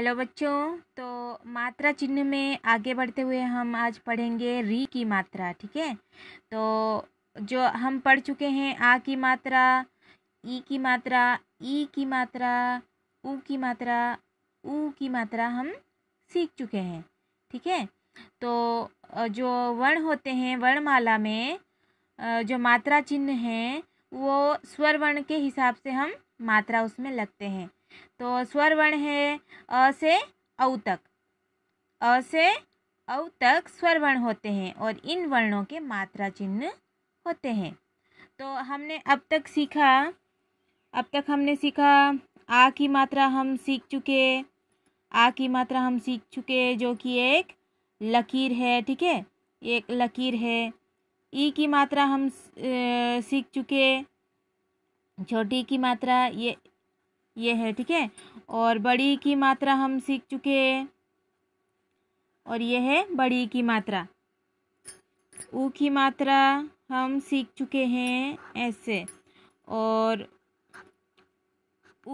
hello बच्चों तो मात्रा चिन्ह में आगे बढ़ते हुए हम आज पढ़ेंगे री की मात्रा ठीक है तो जो हम पढ़ चुके हैं आ की मात्रा ई की मात्रा ई की मात्रा ऊ की मात्रा ऊ की मात्रा हम सीख चुके हैं ठीक है तो जो वर्ण होते हैं वर्णमाला में जो मात्रा चिन्ह हैं वो स्वर वर्ण के हिसाब से हम मात्रा उसमें लगते हैं तो स्वर वर्ण है अ से औ तक अ से औ तक स्वर वर्ण होते हैं और इन वर्णों के मात्रा चिन्ह होते हैं तो हमने अब तक सीखा अब तक हमने सीखा आ की मात्रा हम सीख चुके आ की मात्रा हम सीख चुके जो कि एक लकीर है ठीक है एक लकीर है ई की मात्रा हम सीख चुके छोटी की मात्रा ये ये है ठीक है और बड़ी की मात्रा हम सीख चुके हैं और ये है बड़ी की मात्रा ऊ की मात्रा हम सीख चुके हैं ऐसे और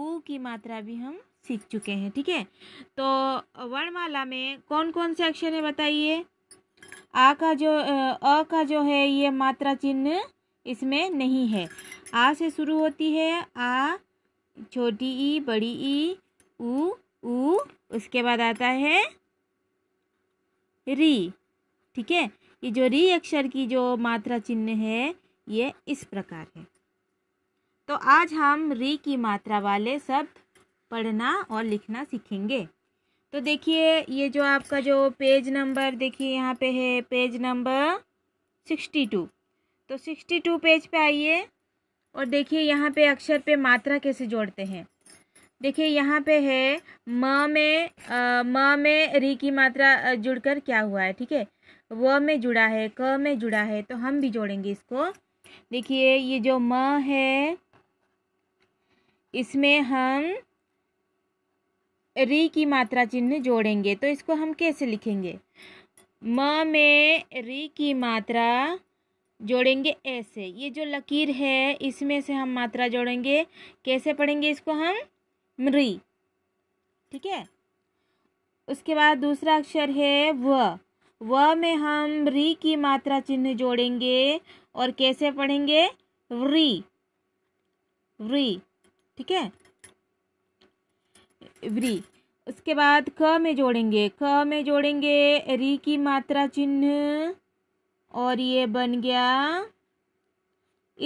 ऊ की मात्रा भी हम सीख चुके हैं ठीक है तो वर्णमाला में कौन कौन से अक्षर है बताइए आ का जो अ का जो है ये मात्रा चिन्ह इसमें नहीं है आ से शुरू होती है आ छोटी ई बड़ी ई उ, उ उसके बाद आता है री ठीक है ये जो री अक्षर की जो मात्रा चिन्ह है ये इस प्रकार है तो आज हम री की मात्रा वाले शब्द पढ़ना और लिखना सीखेंगे तो देखिए ये जो आपका जो पेज नंबर देखिए यहाँ पे है पेज नंबर सिक्सटी टू तो सिक्सटी टू पेज पे आइए और देखिए यहाँ पे अक्षर पे मात्रा कैसे जोड़ते हैं देखिए यहाँ पे है म में म में री की मात्रा जुड़कर क्या हुआ है ठीक है व में जुड़ा है क में जुड़ा है तो हम भी जोड़ेंगे इसको देखिए ये जो म है इसमें हम री की मात्रा चिन्ह जोड़ेंगे तो इसको हम कैसे लिखेंगे म में री की मात्रा जोड़ेंगे ऐसे ये जो लकीर है इसमें से हम मात्रा जोड़ेंगे कैसे पढ़ेंगे इसको हम मृ ठीक है उसके बाद दूसरा अक्षर है व व में हम री की मात्रा चिन्ह जोड़ेंगे और कैसे पढ़ेंगे व्री व्री ठीक है व्री उसके बाद क में जोड़ेंगे क में जोड़ेंगे री की मात्रा चिन्ह और ये बन गया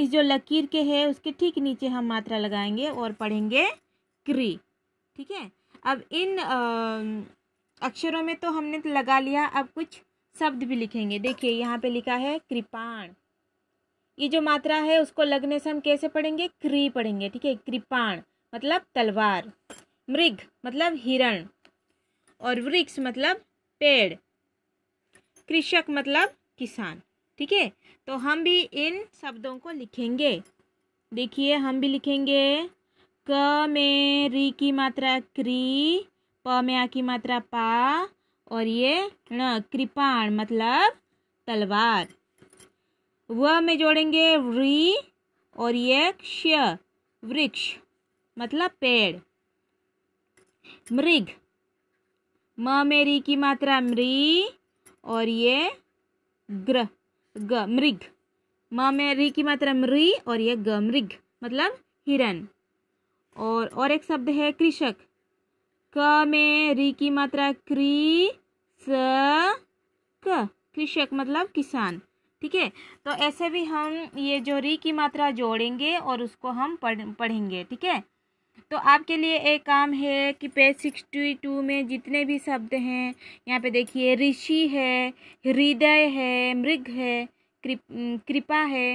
इस जो लकीर के है उसके ठीक नीचे हम मात्रा लगाएंगे और पढ़ेंगे क्री ठीक है अब इन आ, अक्षरों में तो हमने तो लगा लिया अब कुछ शब्द भी लिखेंगे देखिए यहाँ पे लिखा है कृपाण ये जो मात्रा है उसको लगने से हम कैसे पढ़ेंगे क्री पढ़ेंगे ठीक है कृपाण मतलब तलवार मृग मतलब हिरण और वृक्ष मतलब पेड़ कृषक मतलब किसान ठीक है तो हम भी इन शब्दों को लिखेंगे देखिए हम भी लिखेंगे क में री की मात्रा क्री प में आ की मात्रा पा और ये न कृपाण मतलब तलवार व में जोड़ेंगे री और ये क्ष वृक्ष मतलब पेड़ मृग म में री की मात्रा मृ और ये ग्र ग मृग माँ में री की मात्रा मृ और ये ग मृग मतलब हिरन और और एक शब्द है कृषक क में री की मात्रा क्री स क कृषक मतलब किसान ठीक है तो ऐसे भी हम ये जो री की मात्रा जोड़ेंगे और उसको हम पढ़ पढ़ेंगे ठीक है तो आपके लिए एक काम है कि पेज सिक्सटी टू में जितने भी शब्द हैं यहाँ पे देखिए ऋषि है हृदय है मृग है कृपा है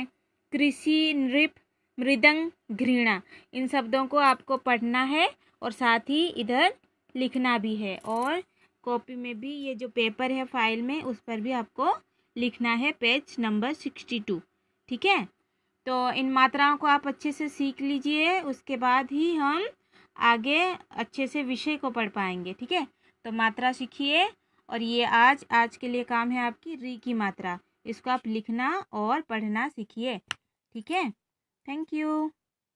कृषि नृप मृदंग घृणा इन शब्दों को आपको पढ़ना है और साथ ही इधर लिखना भी है और कॉपी में भी ये जो पेपर है फाइल में उस पर भी आपको लिखना है पेज नंबर सिक्सटी टू ठीक है तो इन मात्राओं को आप अच्छे से सीख लीजिए उसके बाद ही हम आगे अच्छे से विषय को पढ़ पाएंगे ठीक है तो मात्रा सीखिए और ये आज आज के लिए काम है आपकी री की मात्रा इसको आप लिखना और पढ़ना सीखिए ठीक है थैंक यू